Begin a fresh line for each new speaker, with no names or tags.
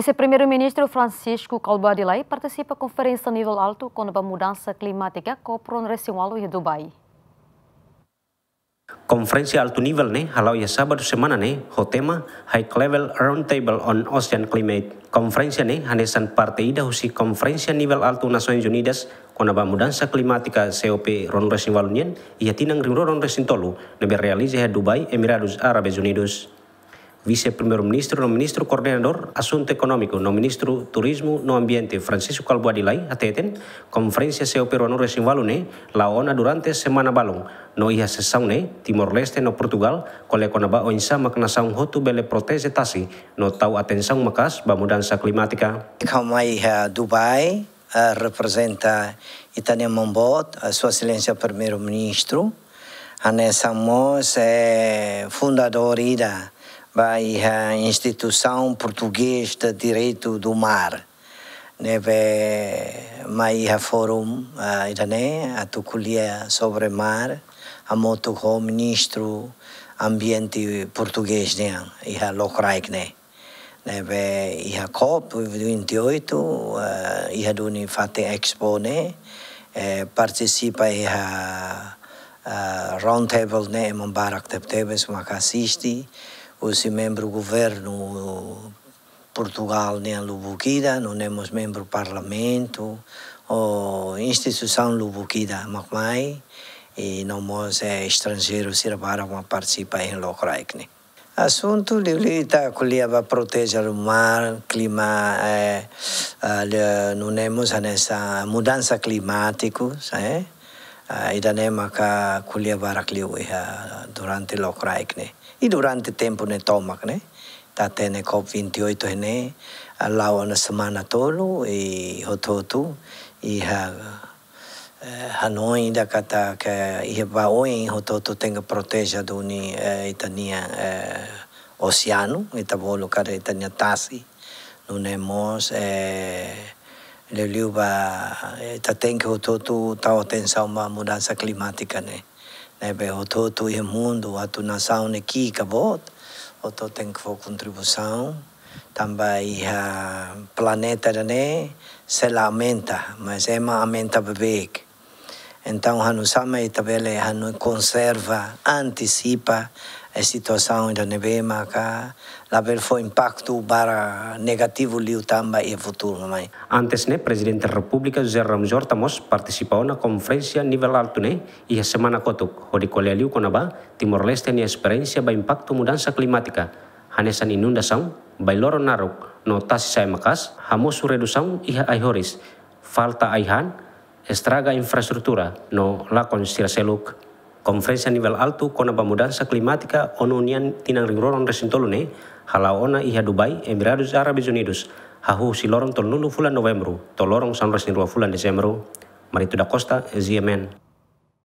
Vice-Primeiro-Ministro Francisco Calbo Adilai participa conferência a nível alto contra a mudança climática com um o e Dubai. Konferensi alto nível, né? halau ya sabar semana né? ho tema High Level Roundtable on Ocean Climate. Konferensi né? hanesan partai ida konferensi nível alto Nações Unidas kona a mudança climática COP ron resin e ia tinang rinro ron resin tolu nebe realize Dubai Emirados Árabes Unidos. vice Viceprimer ministro no ministro coordenador asunto económico no ministro turismo no ambiente Francisco Calvo Adilay, ateten conferência seu peruano resimbalo ne la ona durante semana balón no ia sessão Timor Leste no Portugal la konaba oinsa maknasaung hotu bele protese tasi no tau atención makas ba mudanza climática
hay uh, Dubai eh, representa Itania Mombot a sua excelência primeiro ministro Anessa Moss é eh, fundadorida ida vai a instituição portuguesa de direito do mar neve né, mai a forum uh, a né, tuculia sobre mar a moto o ministro ambiente português né e a locraik né neve né, e a cop 28 e a duni fate expo né é, participa e a uh, round table né em barak tebes uma hoje membro do governo Portugal nem né, Lubuquida, não temos membro do parlamento, ou instituição Lubukida mais e não é estrangeiros se para participar em Locraikne. Assunto de está colhida proteger o mar, clima, é, eh, eh, não temos nessa mudança climática, sabe? Itané maka kulia barakliu iha durante lo craik ne. i durante tempo ne tomak ne. Tate ne cop 28 ene lao na semana tolu i hototu iha Hanoi da kata ke iha oi hototu tenga proteja duni itania oceano itabolo kare itania tasi. Nunemos eh, Leu ba tá tem que o toto tá atenção uma mudança climática né né o toto o mundo a tu nação aqui acabou o toto tem que fazer contribuição também a planeta né se lamenta mas é uma aumenta bebê Então, Hanusama Itabele Hanu conserva, anticipa a situação da Nebema cá. Lá foi impacto para negativo liu Tamba e futuro. Mas...
Antes, né, Presidente da República José Ramos en participou na conferência nível alto né, e a semana Kotuk, onde colheu com Timor-Leste e a experiência do impacto mudança climática. Hanesan inundação, bailoro naruk, notasi sai makas, hamosu redução e Horis, Falta han. estraga infrastruktura no la konsil seluk konferensi nivel altu kona pemudahan klimatika onunian unian tinang ringroron resintolune halau ona iha Dubai Emiratus Arabis Unidos hahu si tol nulu fulan november tolorong sanresin ni rua fulan Desember Marituda Costa Ziemen.